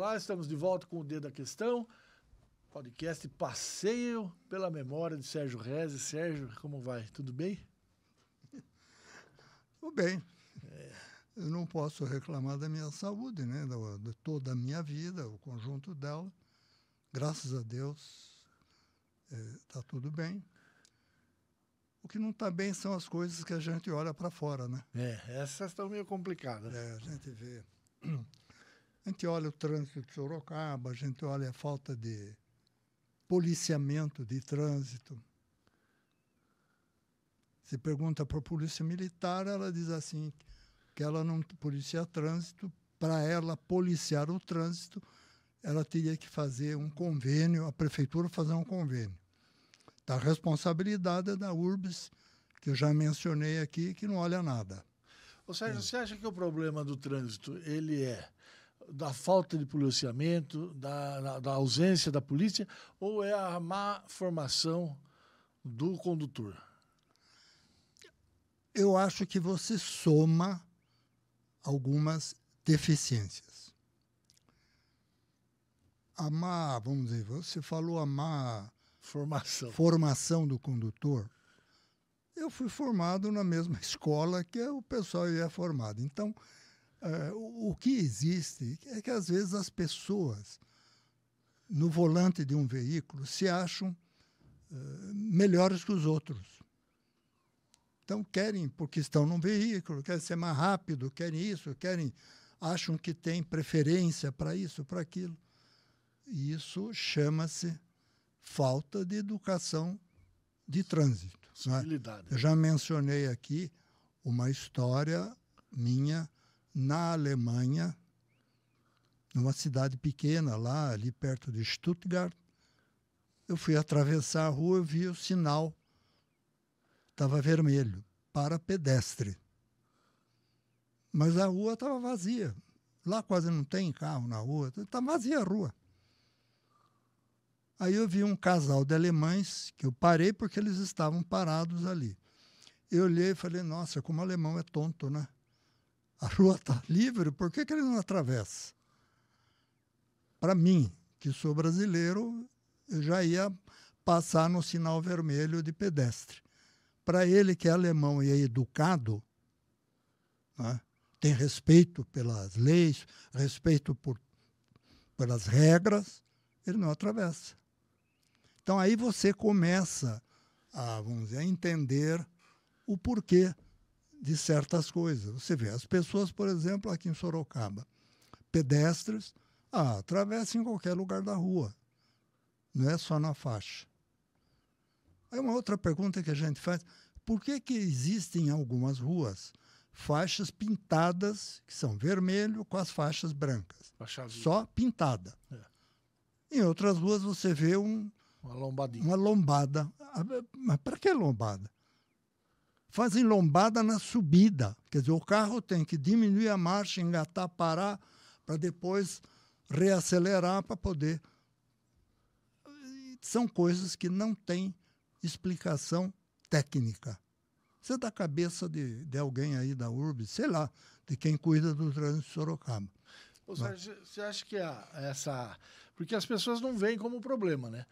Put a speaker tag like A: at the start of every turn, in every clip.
A: Olá, estamos de volta com o Dedo da Questão, podcast Passeio pela Memória de Sérgio Rez. Sérgio, como vai? Tudo bem?
B: Tudo bem. É. Eu não posso reclamar da minha saúde, né? de toda a minha vida, o conjunto dela. Graças a Deus, está é, tá tudo bem. O que não está bem são as coisas que a gente olha para fora, né? É, essas estão meio complicadas. É, a gente vê a gente olha o trânsito de Sorocaba, a gente olha a falta de policiamento de trânsito. Se pergunta para a polícia militar, ela diz assim que ela não policia trânsito. Para ela policiar o trânsito, ela teria que fazer um convênio, a prefeitura fazer um convênio. Da responsabilidade da URBS, que eu já mencionei aqui, que não olha nada.
A: Ou seja, é. você acha que o problema do trânsito ele é da falta de policiamento, da, da, da ausência da polícia, ou é a má formação do condutor?
B: Eu acho que você soma algumas deficiências. A má, vamos dizer, você falou a má formação, formação do condutor eu fui formado na mesma escola que o pessoal ia formado. Então, Uh, o, que existe é que, às vezes, as pessoas no volante de um veículo se acham uh, melhores que os outros. Então, querem, porque estão num veículo, querem ser mais rápido, querem isso, querem acham que têm preferência para isso, para aquilo. E isso chama-se falta de educação de trânsito. É? Eu já mencionei aqui uma história minha na Alemanha, numa cidade pequena lá, ali perto de Stuttgart. Eu fui atravessar a rua, e vi o sinal, estava vermelho, para pedestre. Mas a rua estava vazia. Lá quase não tem carro na rua, está vazia a rua. Aí eu vi um casal de alemães que eu parei porque eles estavam parados ali. Eu olhei e falei, nossa, como o alemão é tonto, né? a rua está livre, por que, que ele não atravessa? Para mim, que sou brasileiro, eu já ia passar no sinal vermelho de pedestre. Para ele, que é alemão e é educado, né, tem respeito pelas leis, respeito por, pelas regras, ele não atravessa. Então aí você começa a, vamos dizer, a entender o porquê de certas coisas. Você vê, as pessoas, por exemplo, aqui em Sorocaba, pedestres, ah, atravessam em qualquer lugar da rua, não é só na faixa. Aí uma outra pergunta que a gente faz, por que, que existem em algumas ruas faixas pintadas, que são vermelho, com as faixas brancas? Só pintada. É. Em outras ruas você vê um, uma Uma lombada. Ah, mas para que lombada? fazem lombada na subida. Quer dizer, o carro tem que diminuir a marcha, engatar, parar, para depois reacelerar para poder. São coisas que não têm explicação técnica. Isso é da cabeça de, de alguém aí da URB, sei lá, de quem cuida do trânsito de Sorocaba. Ô, Sérgio,
A: você acha que a, essa porque as pessoas não veem como problema, né?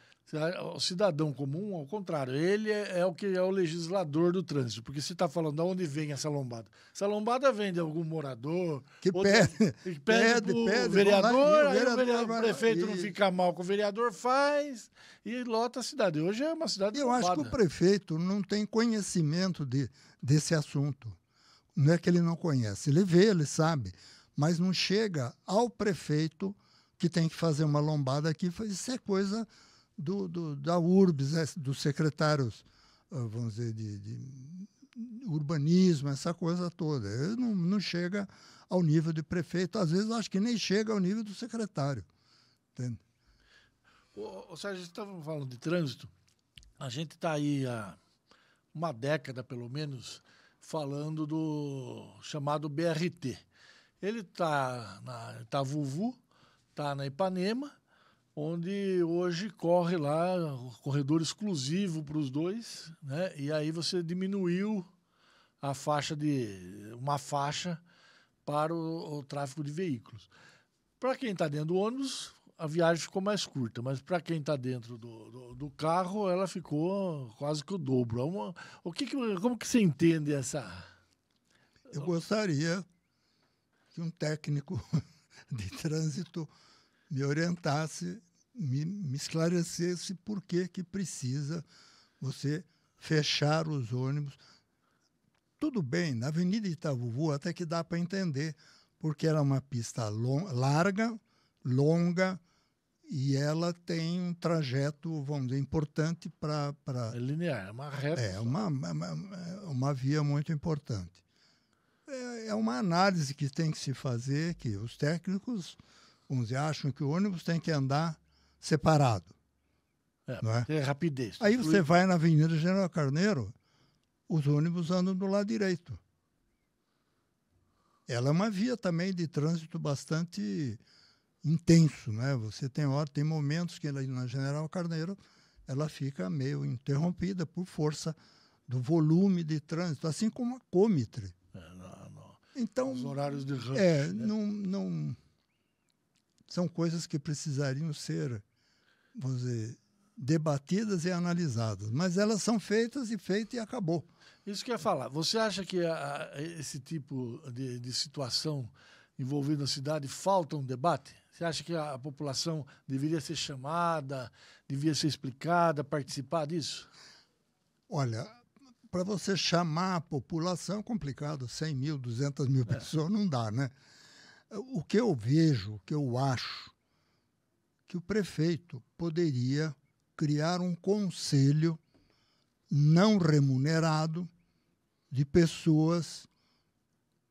A: O cidadão comum, ao contrário, ele é, é o que é o legislador do trânsito, porque se está falando de onde vem essa lombada. Essa lombada vem de algum morador que outro, pede, que pede, pede, pede vereador, lá, aí vereador, o, vereador, o prefeito e... não fica
B: mal com o vereador, faz e lota a cidade. Hoje é uma cidade. Eu lombada. acho que o prefeito não tem conhecimento de, desse assunto. Não é que ele não conhece, ele vê, ele sabe, mas não chega ao prefeito que tem que fazer uma lombada aqui. Isso é coisa do, do da URBS, né? dos secretários, ah, vamos dizer, de, de, urbanismo, essa coisa toda. Ele não, não chega ao nível de prefeito, às vezes acho que nem chega ao nível do secretário. Entende?
A: Ô, ô Sérgio, estamos falando de trânsito. A gente está aí há uma década, pelo menos, falando do chamado BRT. Ele está na Itavuvu, tá está na Ipanema, onde hoje corre lá o corredor exclusivo para os dois, né? E aí você diminuiu a faixa de uma faixa para o, o tráfego de veículos. Para quem está dentro do ônibus, a viagem ficou mais curta, mas para quem está dentro do, do, do, carro, ela ficou quase que o dobro. É uma, o que, que como que você entende essa?
B: Eu gostaria que um técnico de trânsito me orientasse, me, me esclarecesse por que, que precisa você fechar os ônibus. Tudo bem, na Avenida Itavuvu até que dá para entender, porque ela é uma pista long, larga, longa, e ela tem um trajeto, vamos dizer, importante para. Pra... É linear, é uma reta. É, uma, uma, uma via muito importante. É, é uma análise que tem que se fazer, que os técnicos Uns acham que o ônibus tem que andar separado. É, não é?
A: é rapidez.
B: Aí fluido. você vai na Avenida General Carneiro, os ônibus andam do lado direito. Ela é uma via também de trânsito bastante intenso, né? Você tem hora, tem momentos que na General Carneiro ela fica meio interrompida por força do volume de trânsito, assim como a Comitre. É,
A: não, não. Então, os horários de rush, é, né?
B: não, não são coisas que precisariam ser, vamos dizer, debatidas e analisadas, mas elas são feitas e feitas e acabou. Isso que eu ia falar. Você acha
A: que a, a, esse tipo de, de situação envolvida na cidade falta um debate? Você acha que a, a população deveria ser chamada, deveria ser explicada,
B: participar disso? Olha, para você chamar a população é complicado, 100 mil, 200 mil é. pessoas, não dá, né? O que eu vejo, o que eu acho, que o prefeito poderia criar um conselho não remunerado de pessoas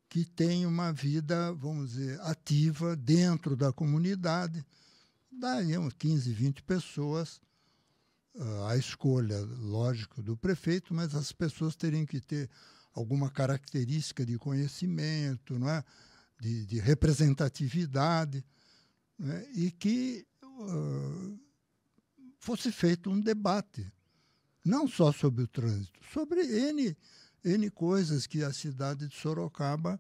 B: que têm uma vida, vamos dizer, ativa dentro da comunidade. Daí uns 15, 20 pessoas, a ah, escolha, lógico, do prefeito, mas as pessoas teriam que ter alguma característica de conhecimento, não é? de, de representatividade, né, e que uh, fosse feito um debate, não só sobre o trânsito, sobre N, N coisas que a cidade de Sorocaba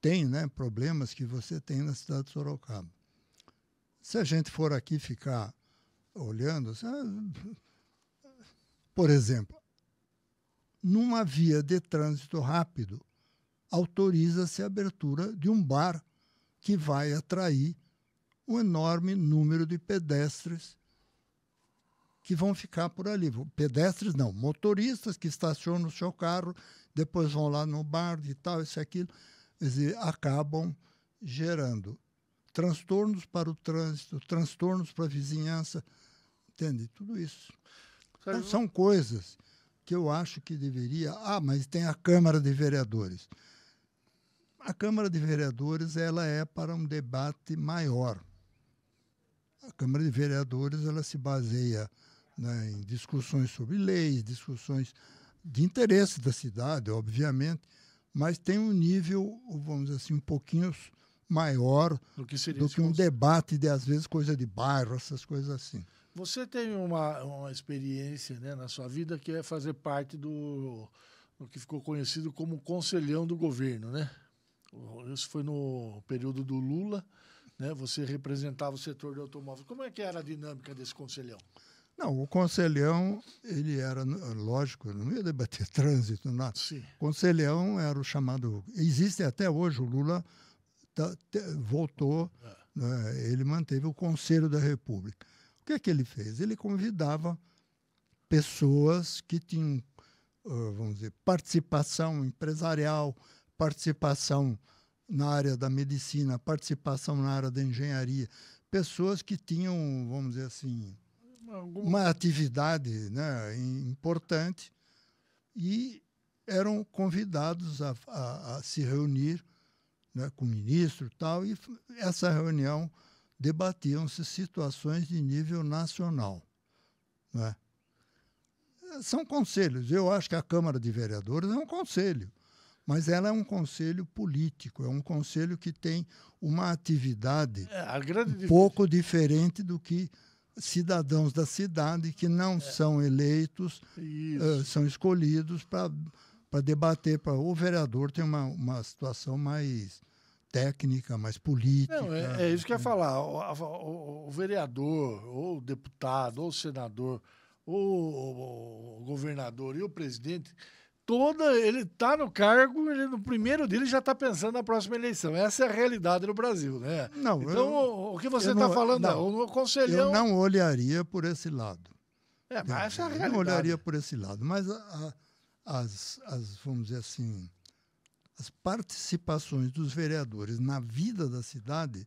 B: tem, né, problemas que você tem na cidade de Sorocaba. Se a gente for aqui ficar olhando, por exemplo, numa via de trânsito rápido, autoriza-se a abertura de um bar que vai atrair um enorme número de pedestres que vão ficar por ali. Pedestres não, motoristas que estacionam o seu carro, depois vão lá no bar e tal, isso e aquilo, e acabam gerando transtornos para o trânsito, transtornos para a vizinhança, entende? Tudo isso. Então, são coisas que eu acho que deveria. Ah, mas tem a Câmara de Vereadores a Câmara de Vereadores ela é para um debate maior. A Câmara de Vereadores ela se baseia né, em discussões sobre leis, discussões de interesse da cidade, obviamente, mas tem um nível, vamos dizer assim, um pouquinho maior do que, do que um conceito. debate de, às vezes, coisa de bairro, essas coisas assim.
A: Você tem uma, uma experiência né, na sua vida que é fazer parte do, do que ficou conhecido como conselhão do governo, né? Isso foi no período do Lula, né? Você representava o setor de automóvel. Como é que era a dinâmica desse conselhão?
B: Não, o conselhão, ele era, lógico, não ia debater trânsito, nada. Sim. Conselhão era o chamado. Existe até hoje, o Lula tá, te, voltou, é. né, ele manteve o Conselho da República. O que é que ele fez? Ele convidava pessoas que tinham, ah, vamos dizer, participação empresarial, participação na área da medicina, participação na área da engenharia, pessoas que tinham, vamos dizer assim, Algum... uma atividade né, importante e eram convidados a, a, a se reunir né, com o ministro e tal, e essa reunião debatiam-se situações de nível nacional. Né? São conselhos. Eu acho que a Câmara de Vereadores é um conselho mas ela é um conselho político, é um conselho que tem uma atividade é,
A: um pouco
B: diferente do que cidadãos da cidade que não é. são eleitos, uh, são escolhidos para debater. Pra, o vereador tem uma, uma situação mais técnica, mais política.
A: Não, é, é, isso que eu ia né? falar. O, o, o vereador, ou o deputado, ou o senador, ou o, o governador e o presidente toda. Ele está no cargo, ele, no primeiro dia ele já está pensando na próxima eleição. Essa é a realidade no Brasil, né? Não, então, eu, o que você está falando, não, não, o é, conselhão. Eu
B: não olharia por esse lado. É, mas essa é a realidade. Eu não olharia por esse lado. Mas a, a, as, as, vamos dizer assim, as participações dos vereadores na vida da cidade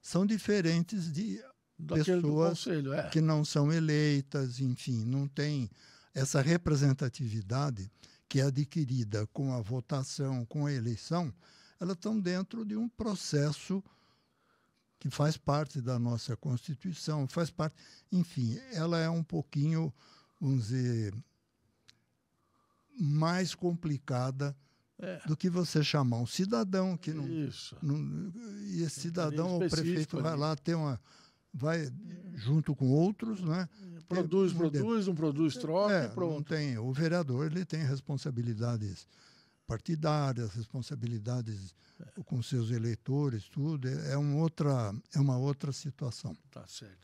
B: são diferentes de
A: Daquele pessoas conselho, é. que
B: não são eleitas, enfim, não tem essa representatividade que é adquirida com a votação, com a eleição, elas estão dentro de um processo que faz parte da nossa Constituição, faz parte. Enfim, ela é um pouquinho, vamos dizer, mais complicada é. do que você chamar um cidadão que não. Isso. Não, e esse cidadão ou prefeito vai lá ter uma vai junto com outros, né? Produz, é, produz, não um produz, troca é, e pronto. tem, o vereador ele tem responsabilidades partidárias, responsabilidades é. com seus eleitores, tudo. É, é uma outra, é uma outra situação. Tá certo.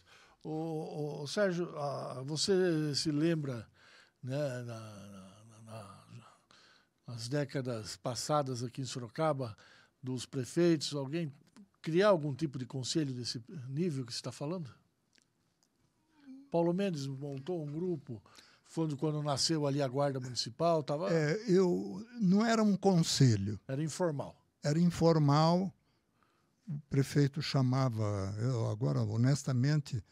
A: O, o Sérgio, a, você se lembra, né, na, na, na, nas décadas passadas aqui em Sorocaba, dos prefeitos, alguém criar algum tipo de conselho desse nível que você está falando? Paulo Mendes montou um grupo quando, quando nasceu ali a guarda municipal, tava. É,
B: eu não era um conselho. Era informal. Era informal. O prefeito chamava. Eu agora, honestamente,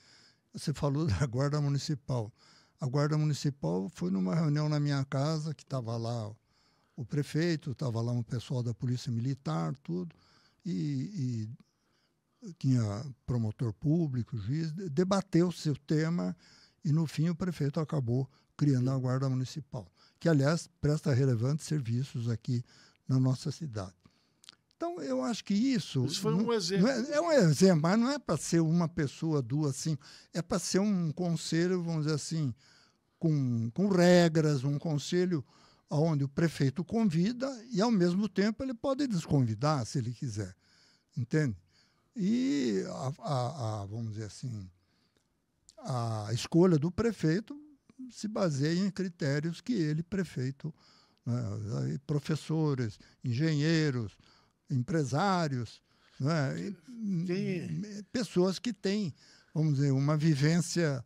B: você falou da guarda municipal. A guarda municipal foi numa reunião na minha casa que estava lá o prefeito, estava lá um pessoal da polícia militar, tudo. E, tinha promotor público, juiz, debateu-se o tema e, no fim, o prefeito acabou criando a Guarda Municipal, que, aliás, presta relevantes serviços aqui na nossa cidade. Então, eu acho que isso. Isso foi um não, é, exemplo. Não é, é, um exemplo, mas não é para ser uma pessoa, duas, cinco. É para ser um conselho, vamos dizer assim, com, com regras, um conselho onde o prefeito convida e, ao mesmo tempo, ele pode desconvidar, se ele quiser. Entende? E, a, a, a, vamos dizer assim, a escolha do prefeito se baseia em critérios que ele, prefeito, né, professores, engenheiros, empresários, né, pessoas que têm, vamos dizer, uma vivência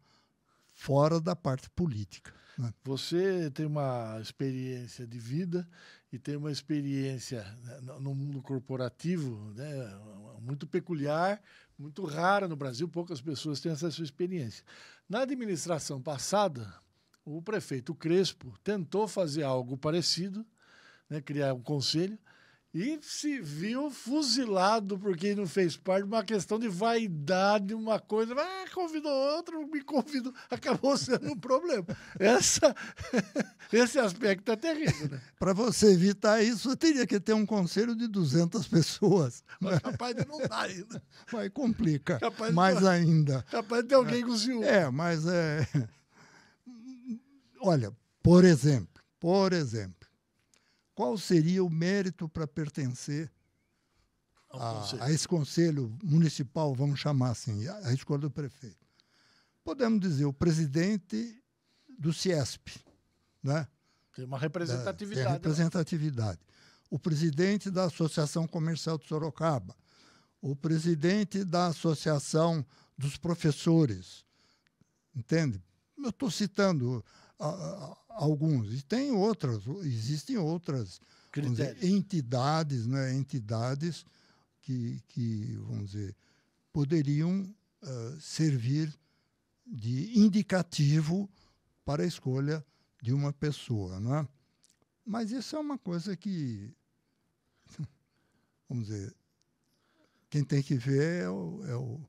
B: fora da parte política.
A: Né? Você tem uma experiência de vida e tem uma experiência né, no mundo corporativo né, muito peculiar, muito rara no Brasil, poucas pessoas têm essa sua experiência. Na administração passada, o prefeito Crespo tentou fazer algo parecido, né, criar um conselho, e se viu fuzilado por quem não fez parte, uma questão de vaidade, uma coisa. Ah, convidou outro, me convidou, acabou sendo um problema.
B: Essa, esse aspecto é terrível. Né? Para você evitar isso, teria que ter um conselho de 200 pessoas. Mas né? capaz de não dar ainda. Mas complica, capaz mais de, ainda. Capaz de ter alguém é. com ciúme. É, mas é... Olha, por exemplo, por exemplo, qual seria o mérito para pertencer a, a, esse conselho municipal, vamos chamar assim, a, escola escolha do prefeito. Podemos dizer o presidente do CIESP, né?
A: Tem uma representatividade. tem né?
B: representatividade. Né? O presidente da Associação Comercial de Sorocaba, o presidente da Associação dos Professores, entende? Eu estou citando alguns. E tem outras, existem outras dizer, entidades, né? entidades que, que, vamos dizer, poderiam uh, servir de indicativo para a escolha de uma pessoa. Né? Mas isso é uma coisa que, vamos dizer, quem tem que ver é o, é o,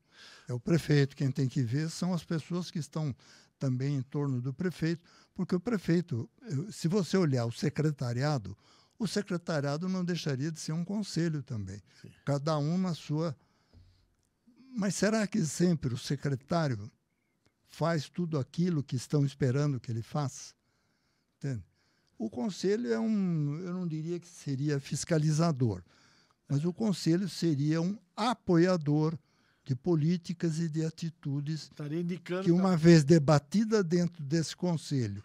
B: é o prefeito, quem tem que ver são as pessoas que estão também em torno do prefeito, porque o prefeito, se você olhar o secretariado, o secretariado não deixaria de ser um conselho também. Sim. Cada um na sua. Mas será que sempre o secretário faz tudo aquilo que estão esperando que ele faça? Entende? O conselho é um, eu não diria que seria fiscalizador, mas o conselho seria um apoiador de políticas e de atitudes que, uma vez debatida dentro desse conselho,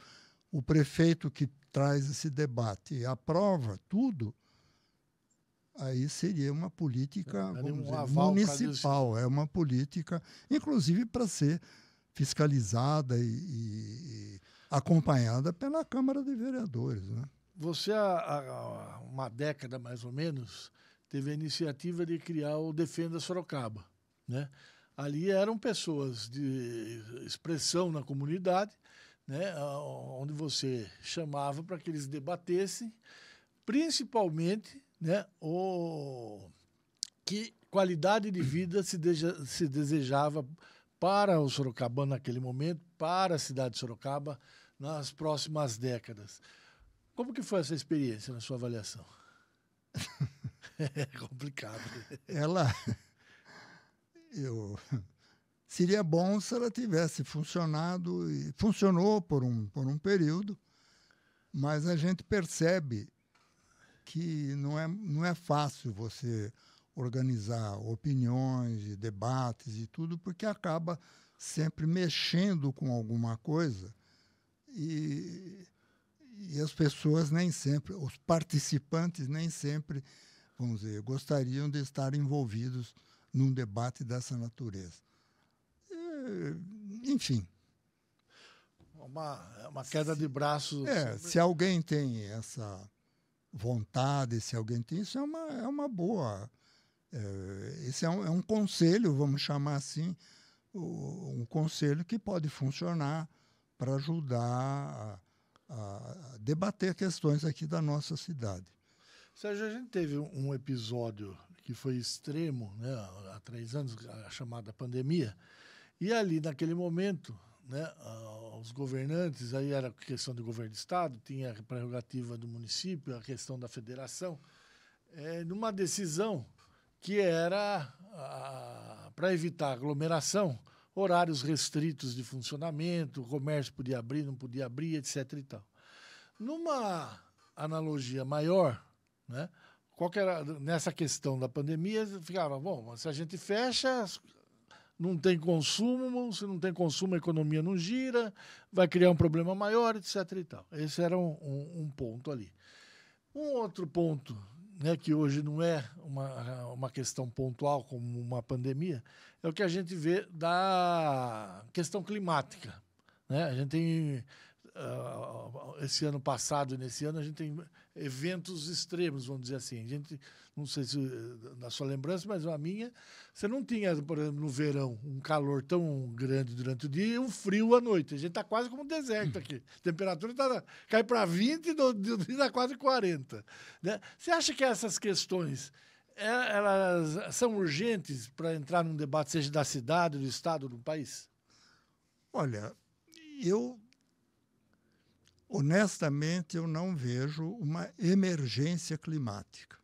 B: o prefeito que traz esse debate aprova tudo, aí seria uma política vamos dizer, municipal, é uma política, inclusive para ser fiscalizada e, e, acompanhada pela Câmara de Vereadores. Né?
A: Você, há, há uma década mais ou menos, teve a iniciativa de criar o Defenda Sorocaba. Né? Ali eram pessoas de expressão na comunidade, né? onde você chamava para que eles debatessem, principalmente né? o que qualidade de vida se, deja, se desejava para o Sorocaba naquele momento, para a cidade de Sorocaba nas próximas décadas. Como que foi essa experiência na sua avaliação?
B: é complicado. Ela eu seria bom se ela tivesse funcionado e funcionou por um por um período, mas a gente percebe que não é não é fácil você organizar opiniões e debates e tudo porque acaba sempre mexendo com alguma coisa e, e as pessoas nem sempre os participantes nem sempre vamos dizer gostariam de estar envolvidos num debate dessa natureza. É, enfim.
A: Uma, uma queda
B: se, de braços. É, se alguém tem essa vontade, se alguém tem isso, é uma, é uma boa. É, esse é um, é um conselho, vamos chamar assim, um conselho que pode funcionar para ajudar a, a, debater questões aqui da nossa cidade.
A: Sérgio, a gente teve um episódio que foi extremo, né, há três anos, a chamada pandemia. E ali, naquele momento, né, os governantes, aí era questão do governo do Estado, tinha a prerrogativa do município, a questão da federação, é, numa decisão que era para evitar aglomeração, horários restritos de funcionamento, o comércio podia abrir, não podia abrir, etc. E tal. Numa analogia maior, né, qual era, nessa questão da pandemia, ficaram, bom, se a gente fecha, não tem consumo, se não tem consumo, a economia não gira, vai criar um problema maior, etc. E tal. Esse era um, um, um ponto ali. Um outro ponto, né, que hoje não é uma, uma questão pontual como uma pandemia, é o que a gente vê da questão climática. Né? A gente tem. Uh, esse ano passado e nesse ano, a gente tem eventos extremos, vamos dizer assim. A gente, não sei se eh, na sua lembrança, mas a minha, você não tinha, por exemplo, no verão, um calor tão grande durante o dia e um frio à noite. A gente está quase como um deserto aqui. A temperatura tá, cai para 20 e dá quase 40. Né? Você acha que essas questões é, elas são urgentes para entrar num debate, seja da cidade, do estado, do país?
B: Olha, eu honestamente, eu não vejo uma emergência climática.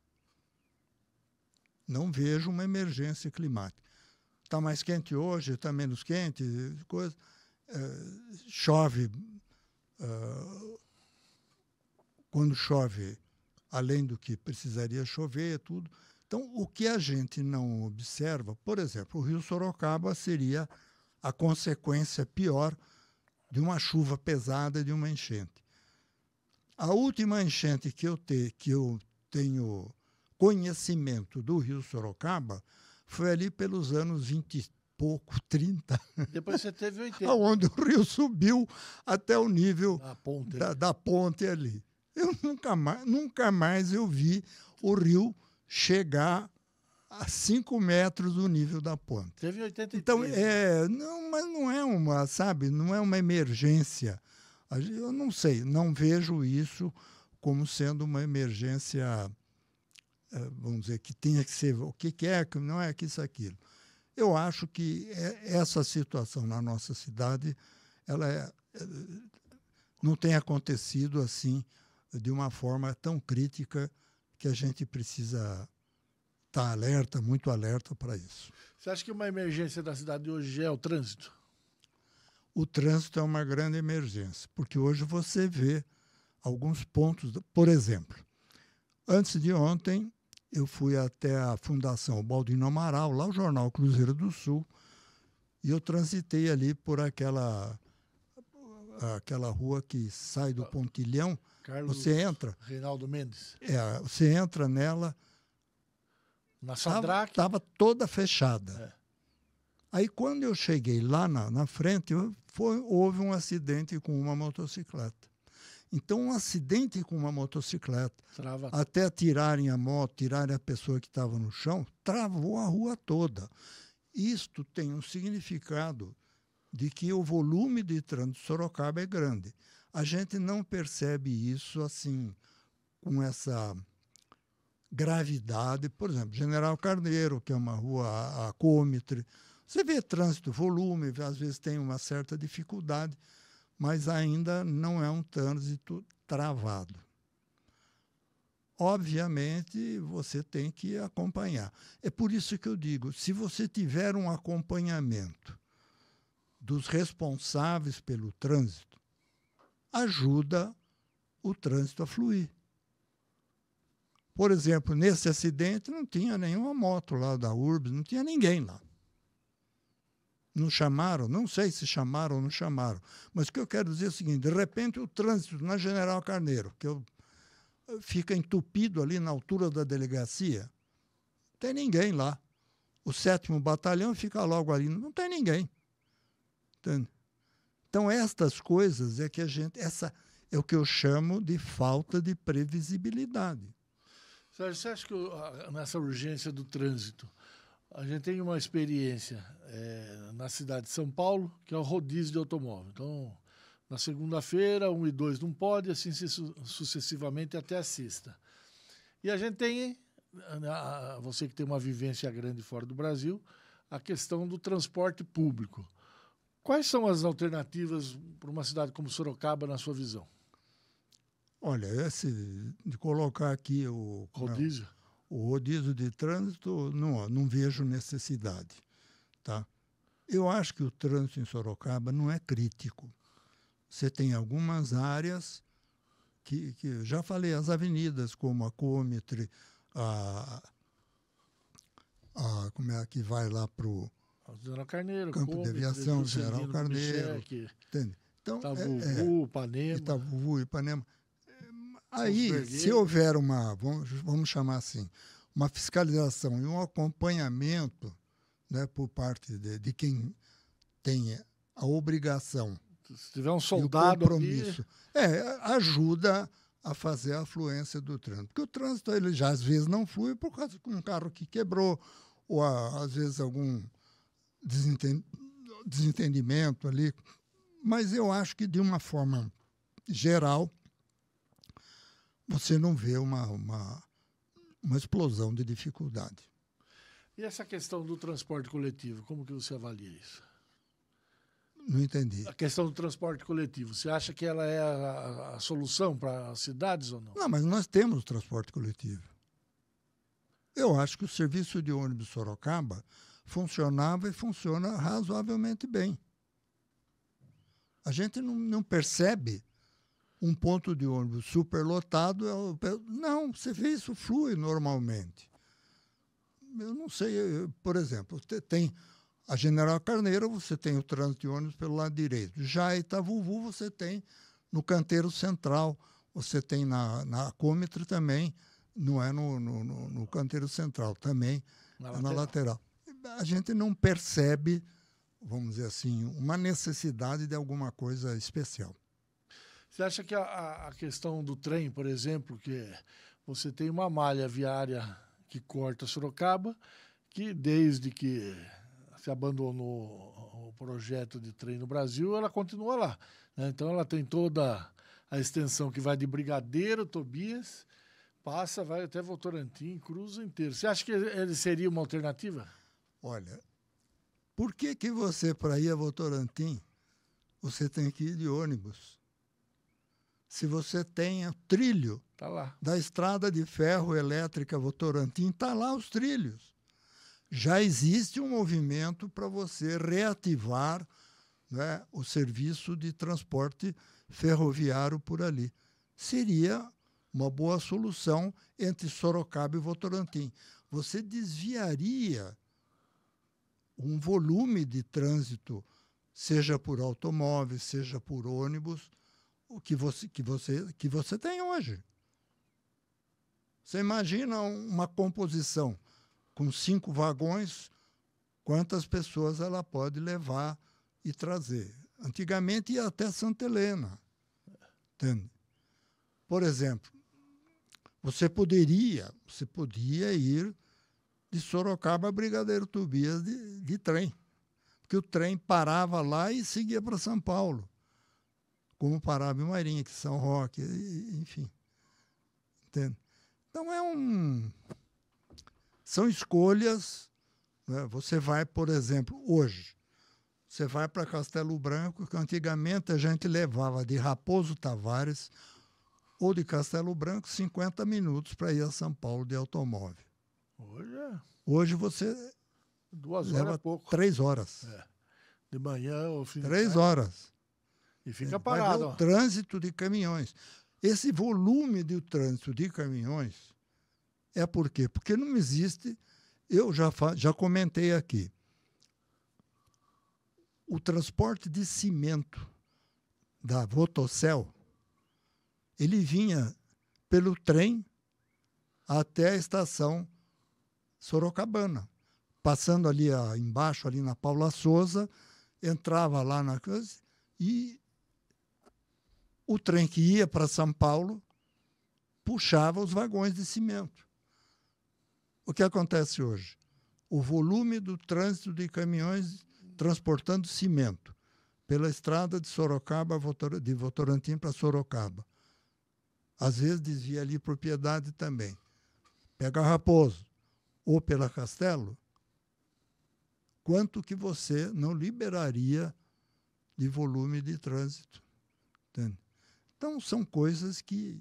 B: Não vejo uma emergência climática. Está mais quente hoje, está menos quente, coisa. Eh, chove. Uh, quando chove, além do que precisaria chover, tudo. Então, o que a gente não observa, por exemplo, o rio Sorocaba seria a consequência pior de uma chuva pesada de uma enchente. A última enchente que eu, te, que eu tenho conhecimento do Rio Sorocaba foi ali pelos anos 20 e pouco, 30. Depois você teve 80. Onde o rio subiu até o nível da ponte, da, né? da ponte ali. Eu nunca mais, nunca mais eu vi o rio chegar a 5 metros do nível da ponte.
A: Teve 83. Então, é,
B: não, mas não é uma, sabe, não é uma emergência. Eu não sei, não vejo isso como sendo uma emergência, eh, vamos dizer, que tenha que ser o que é, que não é, que isso, aquilo. Eu acho que é, essa situação na nossa cidade, ela é, eh, não tem acontecido assim de uma forma tão crítica que a gente precisa estar tá alerta, muito alerta para isso.
A: Você acha que uma emergência da cidade hoje é o trânsito?
B: o trânsito é uma grande emergência, porque hoje você vê alguns pontos, por exemplo, antes de ontem eu fui até a Fundação Baldino Amaral, lá o jornal Cruzeiro do Sul, e eu transitei ali por aquela aquela rua que sai do ah, Pontilhão, Carlos você entra.
A: Reinaldo Mendes. É,
B: você entra nela. Na Sadraque. Estava toda fechada. É. Aí, quando eu cheguei lá na, na frente, foi, houve um acidente com uma motocicleta. Então, um acidente com uma motocicleta, Trava. até tirarem a moto, tirarem a pessoa que estava no chão, travou a rua toda. Isto tem um significado de que o volume de trânsito de Sorocaba é grande. A gente não percebe isso assim, com essa gravidade. Por exemplo, General Carneiro, que é uma rua acômitre. A você vê trânsito, volume, às vezes tem uma certa dificuldade, mas ainda não é um trânsito travado. Obviamente, você tem que acompanhar. É por isso que eu digo: se você tiver um acompanhamento dos responsáveis pelo trânsito, ajuda o trânsito a fluir. Por exemplo, nesse acidente não tinha nenhuma moto lá da URBS, não tinha ninguém lá nos chamaram, não sei se chamaram ou não chamaram, mas o que eu quero dizer é o seguinte: de repente o trânsito na General Carneiro, que eu, eh, fica entupido ali na altura da delegacia, tem ninguém lá. O sétimo batalhão fica logo ali, não tem ninguém. Entende? Então estas coisas é que a gente, essa é o que eu chamo de falta de previsibilidade.
A: Sérgio, você acha que nessa urgência do trânsito a gente tem uma experiência é, na cidade de São Paulo, que é o rodízio de automóvel. Então, na segunda-feira, um e dois não pode, assim su sucessivamente até a sexta. E a gente tem, né, a, a, você que tem uma vivência grande fora do Brasil, a questão do transporte público. Quais são as alternativas para uma cidade como Sorocaba, na sua visão?
B: Olha, esse de colocar aqui o. Rodízio? Não o rodízio de trânsito, não, não vejo necessidade. Tá? Eu acho que o trânsito em Sorocaba não é crítico. Você tem algumas áreas que, que já falei, as avenidas, como a Cômitre, a, a, como é que vai lá para o
A: General Carneiro, Campo de Aviação, General Carneiro. Bicheque, entende?
B: Então, Itavuvu, é, é, Ipanema. Ipanema. Aí, se houver uma, vamos, vamos chamar assim, uma fiscalização e um acompanhamento né, por parte de, de quem tem a obrigação. Se tiver um soldado. E compromisso. Aqui... É, ajuda a fazer a fluência do trânsito. Porque o trânsito ele já às vezes não flui por causa de um carro que quebrou, ou a, às vezes algum desentendimento ali. Mas eu acho que, de uma forma geral, você não vê uma, uma, uma explosão de dificuldade.
A: E essa questão do transporte coletivo, como que você avalia isso?
B: Não entendi. A
A: questão do transporte coletivo, você acha que ela é a, a solução para as cidades ou não?
B: Não, mas nós temos o transporte coletivo. Eu acho que o serviço de ônibus Sorocaba funcionava e funciona razoavelmente bem. A gente não, não percebe um ponto de ônibus superlotado, eu, é não, você vê isso flui normalmente. Eu não sei, eu, por exemplo, tem a General Carneiro, você tem o trânsito de ônibus pelo lado direito. Já Itavuvu, você tem no canteiro central, você tem na, na Acômetro também, não é no, no, no, no canteiro central, também na, é lateral. na lateral. A gente não percebe, vamos dizer assim, uma necessidade de alguma coisa especial.
A: Você acha que a, a questão do trem, por exemplo, que é, você tem uma malha viária que corta Sorocaba, que desde que se abandonou o projeto de trem no Brasil, ela continua lá. Né? Então ela tem toda a extensão que vai de Brigadeiro, Tobias, passa, vai até Votorantim, cruza inteiro. Você acha que ele seria uma alternativa?
B: Olha, por que que você, para ir a Votorantim, você tem que ir de ônibus? se você tem o trilho tá da estrada de ferro elétrica Votorantim, está lá os trilhos. Já existe um movimento para você reativar né, o serviço de transporte ferroviário por ali. Seria uma boa solução entre Sorocaba e Votorantim. Você desviaria um volume de trânsito, seja por automóvel, seja por ônibus, o que você, que você, que você tem hoje. Você imagina uma composição com cinco vagões, quantas pessoas ela pode levar e trazer. Antigamente ia até Santa Helena. Entende? Por exemplo, você poderia, você podia ir de Sorocaba a Brigadeiro Tobias de, de trem, porque o trem parava lá e seguia para São Paulo como Pará e que são rock, enfim. Entende? Então é um. São escolhas. Né? Você vai, por exemplo, hoje, você vai para Castelo Branco, que antigamente a gente levava de Raposo Tavares ou de Castelo Branco 50 minutos para ir a São Paulo de automóvel.
A: Hoje é. Hoje você.
B: Duas leva horas é pouco. Três horas. É. De manhã ou fim Três horas. E fica parado. o trânsito de caminhões. Esse volume de trânsito de caminhões é por quê? Porque não existe, eu já, já comentei aqui, o transporte de cimento da Votocel, ele vinha pelo trem até a estação Sorocabana, passando ali a, ah, embaixo, ali na Paula Souza, entrava lá na coisa e o trem que ia para São Paulo puxava os vagões de cimento. O que acontece hoje? O volume do trânsito de caminhões transportando cimento pela estrada de Sorocaba, de Votorantim para Sorocaba. Às vezes desvia ali propriedade também. Pega Raposo ou pela Castelo, quanto que você não liberaria de volume de trânsito? Entende? Então, são coisas que.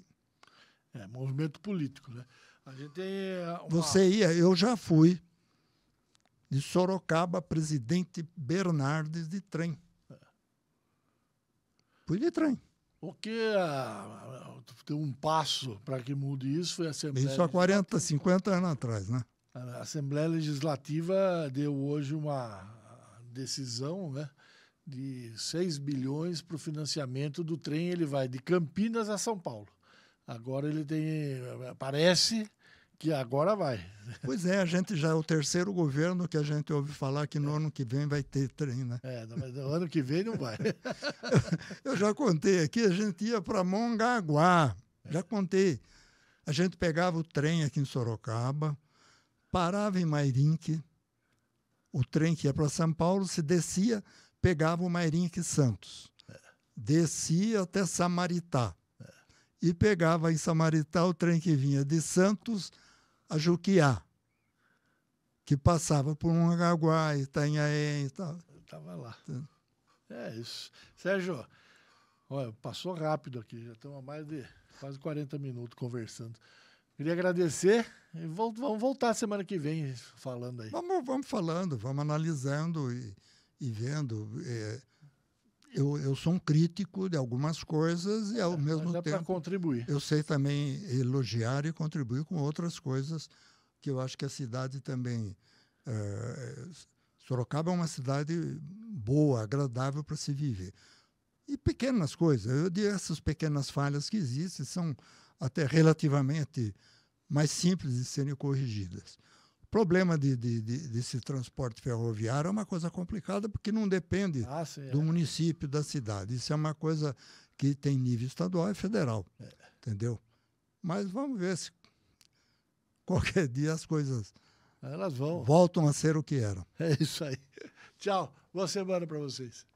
B: É, movimento político,
A: né? A gente tem. É, uma... Você
B: ia, eu já fui de Sorocaba, presidente Bernardes de trem. É. Fui de trem.
A: O que é, tem um passo para que mude isso foi a Assembleia. Isso há 40,
B: 50 anos atrás, né?
A: A Assembleia Legislativa deu hoje uma decisão, né? de 6 bilhões para o financiamento do trem. Ele vai de Campinas a São Paulo. Agora ele tem. Parece que agora
B: vai. Pois é, a gente já é o terceiro governo que a gente ouve falar que no é. ano que vem vai ter trem, né? É, mas no ano que vem não vai. eu já contei aqui, a gente ia para Mongaguá, é. já contei. A gente pegava o trem aqui em Sorocaba, parava em Mairinque, o trem que ia para São Paulo se descia, pegava uma Mairink Santos, descia até Samaritá e pegava em Samaritá o trem que vinha de Santos a Juquiá, que passava por Mongaguá, Itanhaém e tal.
A: Eu estava lá. É isso. Sérgio, olha, passou rápido aqui, já estamos há mais de quase 40 minutos conversando. Queria agradecer e vamos voltar semana que vem falando aí.
B: Vamos, vamos falando, vamos analisando e e vendo. É, eu, eu sou um crítico de algumas coisas e, ao é, mesmo é tempo, contribuir. eu sei também elogiar e contribuir com outras coisas que eu acho que a cidade também. É, Sorocaba é uma cidade boa, agradável para se viver. E pequenas coisas, eu digo, essas pequenas falhas que existem são até relativamente mais simples de serem corrigidas problema de, de, de, desse transporte ferroviário é uma coisa complicada porque não depende ah, sim, do é. município, da cidade. Isso é uma coisa que tem nível estadual e federal. É. Entendeu? Mas vamos ver se qualquer dia as coisas
A: Elas vão.
B: voltam a ser o que eram. É isso aí. Tchau.
A: Boa semana para vocês.